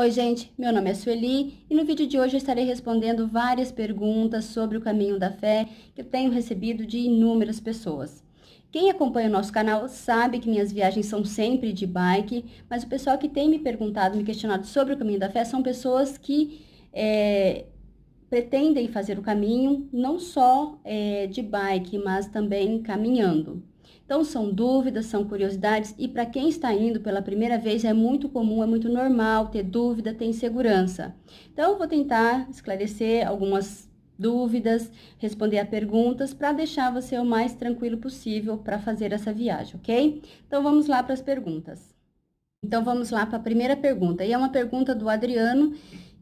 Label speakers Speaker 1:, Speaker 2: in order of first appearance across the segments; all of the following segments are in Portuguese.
Speaker 1: Oi, gente, meu nome é Sueli e no vídeo de hoje eu estarei respondendo várias perguntas sobre o caminho da fé que eu tenho recebido de inúmeras pessoas. Quem acompanha o nosso canal sabe que minhas viagens são sempre de bike, mas o pessoal que tem me perguntado, me questionado sobre o caminho da fé são pessoas que é, pretendem fazer o caminho não só é, de bike, mas também caminhando. Então, são dúvidas, são curiosidades, e para quem está indo pela primeira vez, é muito comum, é muito normal ter dúvida, ter insegurança. Então, eu vou tentar esclarecer algumas dúvidas, responder a perguntas, para deixar você o mais tranquilo possível para fazer essa viagem, ok? Então, vamos lá para as perguntas. Então, vamos lá para a primeira pergunta, e é uma pergunta do Adriano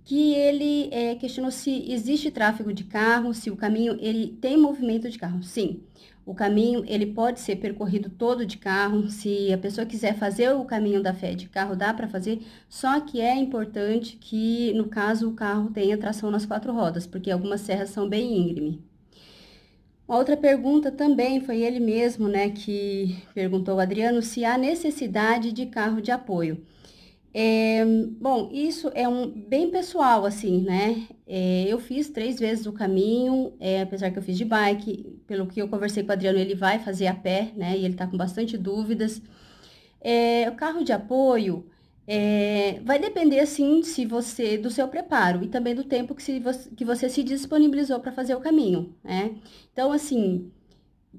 Speaker 1: que ele é, questionou se existe tráfego de carro, se o caminho ele tem movimento de carro. Sim, o caminho ele pode ser percorrido todo de carro. Se a pessoa quiser fazer o caminho da fé de carro, dá para fazer. Só que é importante que, no caso, o carro tenha tração nas quatro rodas, porque algumas serras são bem íngreme. outra pergunta também foi ele mesmo, né, que perguntou Adriano se há necessidade de carro de apoio. É, bom, isso é um bem pessoal, assim, né? É, eu fiz três vezes o caminho, é, apesar que eu fiz de bike, pelo que eu conversei com o Adriano, ele vai fazer a pé, né? E ele tá com bastante dúvidas. o carro de apoio vai depender, assim, se você, do seu preparo e também do tempo que, se, que você se disponibilizou para fazer o caminho, né? Então, assim,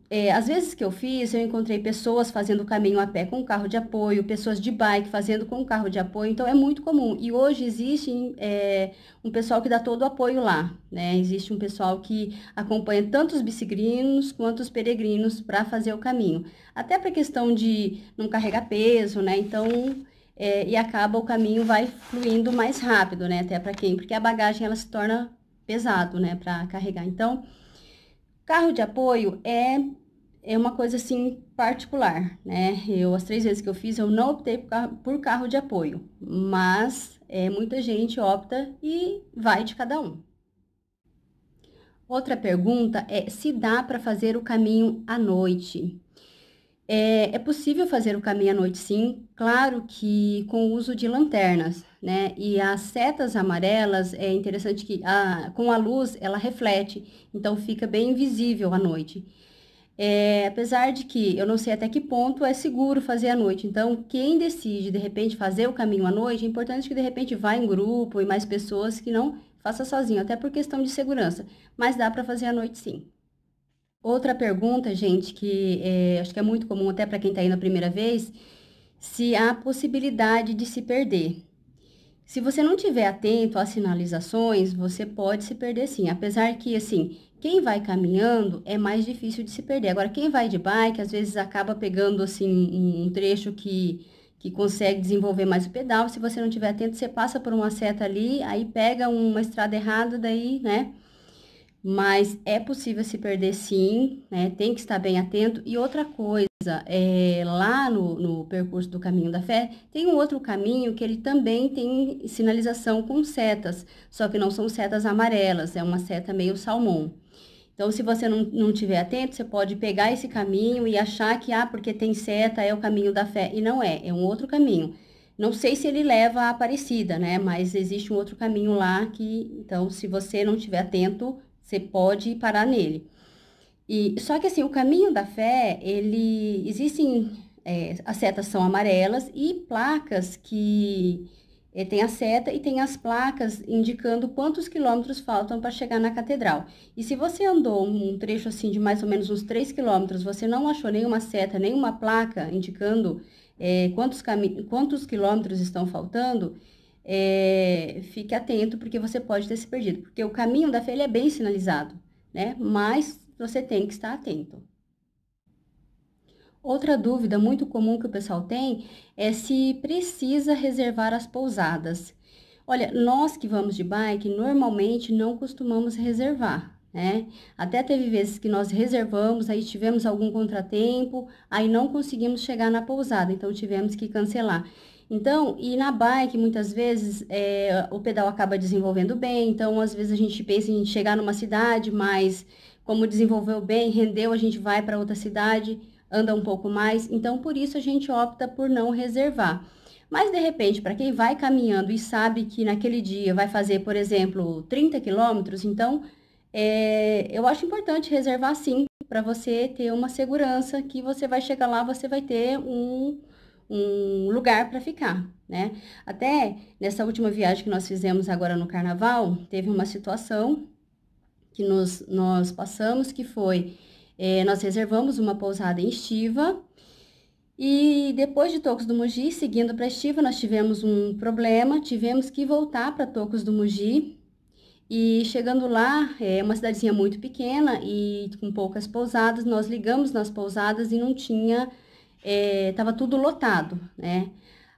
Speaker 1: é, às vezes que eu fiz, eu encontrei pessoas fazendo o caminho a pé com carro de apoio, pessoas de bike fazendo com carro de apoio, então é muito comum. E hoje existe é, um pessoal que dá todo o apoio lá, né? Existe um pessoal que acompanha tanto os biciclinos quanto os peregrinos para fazer o caminho. Até para questão de não carregar peso, né? Então, é, e acaba o caminho vai fluindo mais rápido, né? Até para quem? Porque a bagagem ela se torna pesado, né? Para carregar. Então, Carro de apoio é, é uma coisa assim particular, né? Eu, as três vezes que eu fiz, eu não optei por carro, por carro de apoio, mas é, muita gente opta e vai de cada um. Outra pergunta é se dá para fazer o caminho à noite. É, é, possível fazer o caminho à noite, sim, claro que com o uso de lanternas, né? E as setas amarelas, é interessante que a, com a luz ela reflete, então fica bem visível à noite. É, apesar de que eu não sei até que ponto é seguro fazer à noite, então quem decide de repente fazer o caminho à noite, é importante que de repente vá em grupo e mais pessoas que não faça sozinho, até por questão de segurança, mas dá para fazer à noite sim. Outra pergunta, gente, que é, acho que é muito comum até para quem está aí na primeira vez, se há possibilidade de se perder. Se você não tiver atento às sinalizações, você pode se perder sim. Apesar que, assim, quem vai caminhando é mais difícil de se perder. Agora, quem vai de bike, às vezes acaba pegando, assim, um trecho que, que consegue desenvolver mais o pedal. Se você não tiver atento, você passa por uma seta ali, aí pega uma estrada errada, daí, né? mas é possível se perder sim, né? Tem que estar bem atento. E outra coisa, é, lá no, no percurso do caminho da fé, tem um outro caminho que ele também tem sinalização com setas, só que não são setas amarelas, é uma seta meio salmão. Então, se você não, não tiver atento, você pode pegar esse caminho e achar que, ah, porque tem seta, é o caminho da fé. E não é, é um outro caminho. Não sei se ele leva a Aparecida, né? Mas existe um outro caminho lá que, então, se você não estiver atento, você pode parar nele. E só que assim, o caminho da fé, ele existem é, as setas são amarelas e placas que é, tem a seta e tem as placas indicando quantos quilômetros faltam para chegar na catedral. E se você andou um trecho assim de mais ou menos uns 3 quilômetros, você não achou nenhuma seta, nenhuma placa indicando é, quantos, quantos quilômetros estão faltando, é, fique atento, porque você pode ter se perdido. Porque o caminho da fé é bem sinalizado, né? Mas você tem que estar atento. Outra dúvida muito comum que o pessoal tem é se precisa reservar as pousadas. Olha, nós que vamos de bike, normalmente não costumamos reservar, né? Até teve vezes que nós reservamos, aí tivemos algum contratempo, aí não conseguimos chegar na pousada, então tivemos que cancelar. Então, e na bike, muitas vezes, é, o pedal acaba desenvolvendo bem, então, às vezes, a gente pensa em chegar numa cidade, mas como desenvolveu bem, rendeu, a gente vai para outra cidade, anda um pouco mais, então, por isso, a gente opta por não reservar. Mas, de repente, para quem vai caminhando e sabe que naquele dia vai fazer, por exemplo, 30 quilômetros, então, é, eu acho importante reservar sim, para você ter uma segurança que você vai chegar lá, você vai ter um um lugar para ficar, né? Até nessa última viagem que nós fizemos agora no carnaval, teve uma situação que nos, nós passamos, que foi, é, nós reservamos uma pousada em Estiva, e depois de Tocos do Mogi, seguindo para Estiva, nós tivemos um problema, tivemos que voltar para Tocos do Mogi, e chegando lá, é uma cidadezinha muito pequena e com poucas pousadas, nós ligamos nas pousadas e não tinha estava é, tudo lotado, né?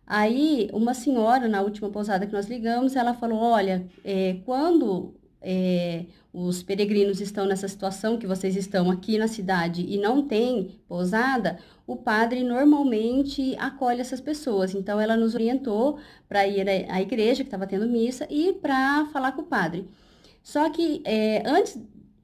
Speaker 1: Aí, uma senhora, na última pousada que nós ligamos, ela falou, olha, é, quando é, os peregrinos estão nessa situação que vocês estão aqui na cidade e não tem pousada, o padre normalmente acolhe essas pessoas. Então, ela nos orientou para ir à igreja, que estava tendo missa, e para falar com o padre. Só que é, antes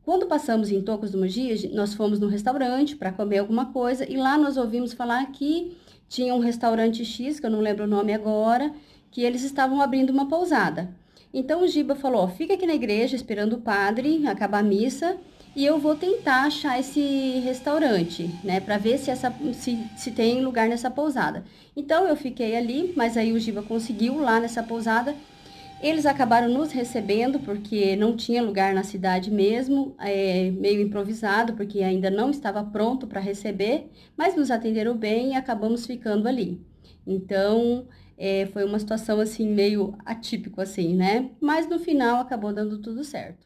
Speaker 1: quando passamos em Tocos do Mogi, nós fomos num restaurante para comer alguma coisa e lá nós ouvimos falar que tinha um restaurante X, que eu não lembro o nome agora, que eles estavam abrindo uma pousada. Então o Giba falou: ó, fica aqui na igreja esperando o padre acabar a missa e eu vou tentar achar esse restaurante, né, para ver se, essa, se, se tem lugar nessa pousada. Então eu fiquei ali, mas aí o Giba conseguiu lá nessa pousada eles acabaram nos recebendo porque não tinha lugar na cidade mesmo, é, meio improvisado, porque ainda não estava pronto para receber, mas nos atenderam bem e acabamos ficando ali. Então, é, foi uma situação assim meio atípico assim, né? Mas no final acabou dando tudo certo.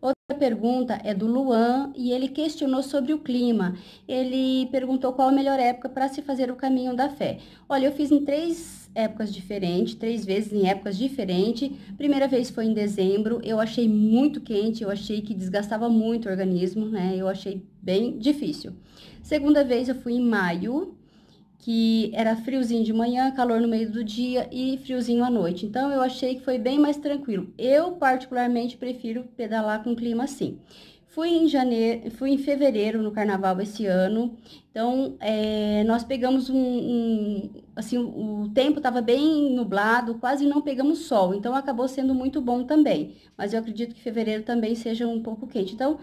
Speaker 1: Outra pergunta é do Luan e ele questionou sobre o clima. Ele perguntou qual a melhor época para se fazer o caminho da fé. Olha, eu fiz em três épocas diferentes, três vezes em épocas diferentes. Primeira vez foi em dezembro, eu achei muito quente, eu achei que desgastava muito o organismo, né? Eu achei bem difícil. Segunda vez eu fui em maio, que era friozinho de manhã, calor no meio do dia e friozinho à noite. Então, eu achei que foi bem mais tranquilo. Eu, particularmente, prefiro pedalar com clima assim. Fui em janeiro, fui em fevereiro no carnaval esse ano. Então, é, nós pegamos um, um, assim, o tempo estava bem nublado, quase não pegamos sol. Então, acabou sendo muito bom também. Mas eu acredito que fevereiro também seja um pouco quente. Então,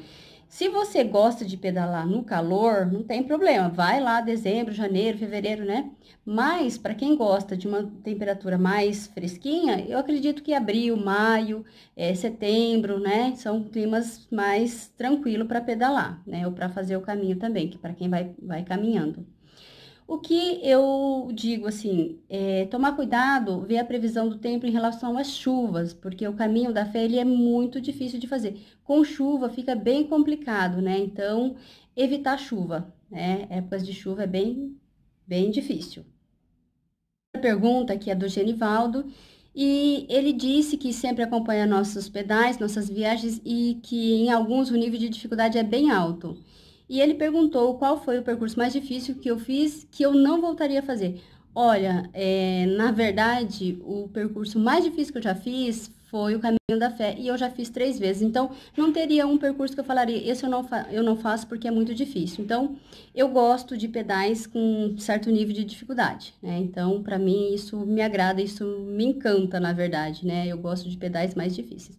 Speaker 1: se você gosta de pedalar no calor, não tem problema, vai lá dezembro, janeiro, fevereiro, né? Mas para quem gosta de uma temperatura mais fresquinha, eu acredito que abril, maio, é, setembro, né? São climas mais tranquilo para pedalar, né? Ou para fazer o caminho também, que para quem vai, vai caminhando. O que eu digo assim, é tomar cuidado, ver a previsão do tempo em relação às chuvas, porque o caminho da fé ele é muito difícil de fazer. Com chuva fica bem complicado, né? Então, evitar chuva, né? Épocas de chuva é bem, bem difícil. A pergunta que é do Genivaldo, e ele disse que sempre acompanha nossos pedais, nossas viagens e que em alguns o nível de dificuldade é bem alto. E ele perguntou qual foi o percurso mais difícil que eu fiz que eu não voltaria a fazer. Olha, é, na verdade, o percurso mais difícil que eu já fiz foi o caminho da fé e eu já fiz três vezes. Então, não teria um percurso que eu falaria, esse eu não, eu não faço porque é muito difícil. Então, eu gosto de pedais com certo nível de dificuldade, né? Então, para mim, isso me agrada, isso me encanta, na verdade, né? Eu gosto de pedais mais difíceis.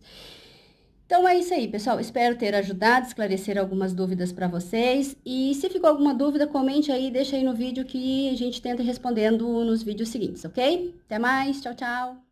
Speaker 1: Então é isso aí, pessoal. Espero ter ajudado, esclarecer algumas dúvidas para vocês. E se ficou alguma dúvida, comente aí, deixa aí no vídeo que a gente tenta respondendo nos vídeos seguintes, ok? Até mais, tchau, tchau!